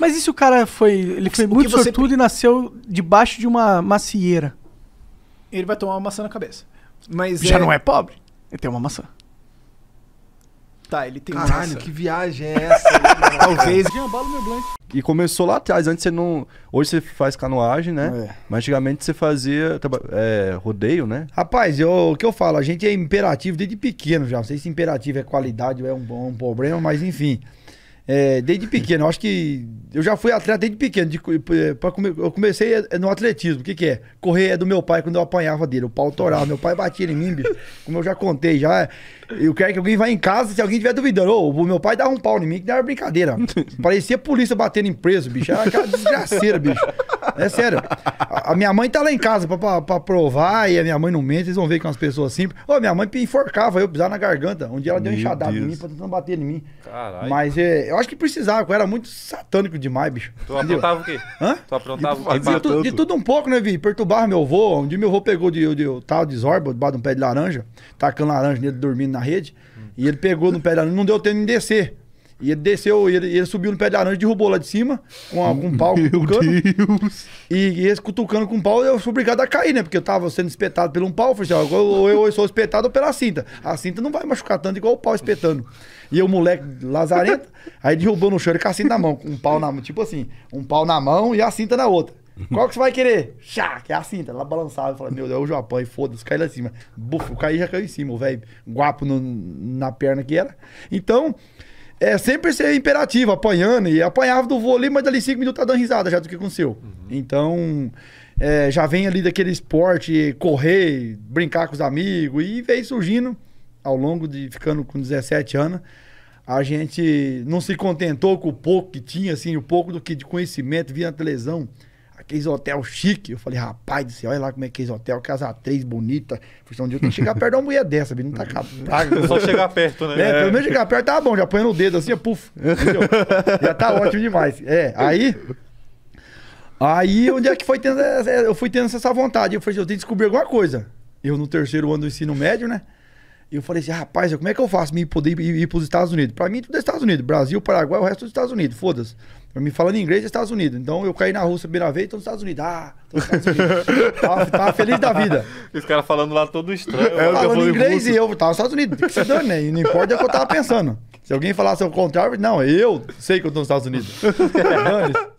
Mas e se o cara foi. Ele foi o muito sortudo você... e nasceu debaixo de uma macieira? Ele vai tomar uma maçã na cabeça. Mas Já é... não é pobre? Ele tem uma maçã. Tá, ele tem Caralho, uma maçã. que viagem é essa? Talvez. E começou lá atrás. Antes você não. Hoje você faz canoagem, né? É. Mas antigamente você fazia é, rodeio, né? Rapaz, eu, o que eu falo? A gente é imperativo desde pequeno já. Não sei se imperativo é qualidade ou é um bom um problema, mas enfim. É, desde pequeno, eu acho que eu já fui atleta desde pequeno. De, come, eu comecei é, no atletismo. O que, que é? Correr é do meu pai quando eu apanhava dele. O pau torava. Meu pai batia em mim, bicho. Como eu já contei, já. Eu quero que alguém vá em casa, se alguém tiver duvidando. Ô, meu pai dava um pau em mim, que não era brincadeira. Parecia polícia batendo em preso, bicho. Era aquela desgraceira, bicho. É sério. A, minha mãe tá lá em casa pra, pra, pra, provar e a minha mãe não mente. Eles vão ver que é umas pessoas simples. Ô, minha mãe enforcava eu pisar na garganta. Um dia ela deu um enxadado em mim pra não bater em mim. Caralho. Mas é, eu acho que precisava, eu era muito satânico demais, bicho. Tu aprontava o quê? Hã? Tu aprontava o De, tu, de, tudo um pouco, né, Vi? Perturbar meu avô. Um dia meu avô pegou de, de, eu tal de zorba, debaixo de um pé de laranja, tacando laranja nele dormindo na rede. Hum. E ele pegou no pé de laranja, não deu tempo de descer. E ele desceu, ele, ele subiu no pé de laranja, derrubou lá de cima, com, a, com um pau. Meu cutucando, Deus! E, e esse cutucando com o pau, eu fui obrigado a cair, né? Porque eu tava sendo espetado por um pau. Eu falei assim, ó, ou eu, eu sou espetado ou pela cinta. A cinta não vai machucar tanto igual o pau espetando. E o moleque lazarento, aí derrubou no chão, e com a cinta na mão, com um pau na mão, tipo assim, um pau na mão e a cinta na outra. Qual que você vai querer? Chá, que é a cinta. Ela balançava. Eu falei, meu Deus, o japão apanho, foda-se, cai lá em cima. Buf, eu caí, já caiu em cima, o velho guapo no, na perna que era. Então, é sempre ser imperativo, apanhando. E apanhava do vôlei, mas dali cinco minutos tá dando risada já do que aconteceu. Uhum. Então, é, já vem ali daquele esporte, correr, brincar com os amigos. E veio surgindo, ao longo de ficando com 17 anos, a gente não se contentou com o pouco que tinha, assim, o pouco do que de conhecimento via na televisão aqueles hotel chique. Eu falei, rapaz do céu, olha lá como é que é esse hotel, casa três, bonita. Eu falei, um dia eu tenho que chegar perto de uma mulher dessa, viu? Não tá praga. Ah, só chegar perto, né? É, é, pelo menos chegar perto tá bom, já põe no dedo assim, puf. já tá ótimo demais. É, aí. Aí, onde é que foi tendo essa, eu fui tendo essa vontade. Eu falei, eu tenho que descobrir alguma coisa. Eu no terceiro ano do ensino médio, né? eu falei assim, rapaz, como é que eu faço me poder ir, ir, ir para os Estados Unidos? Para mim, tudo é Estados Unidos. Brasil, Paraguai, o resto é dos Estados Unidos, foda-se. Me mim, falando inglês é Estados Unidos. Então eu caí na Rússia primeira vez, tô nos Estados Unidos. Ah, tô nos Estados Unidos. tava, tava, feliz da vida. Os caras falando lá todo estranho. É, falando inglês russo. e eu tava nos Estados Unidos. Que se dane, né? não importa o que eu tava pensando. Se alguém falasse o contrário, não, eu sei que eu tô nos Estados Unidos.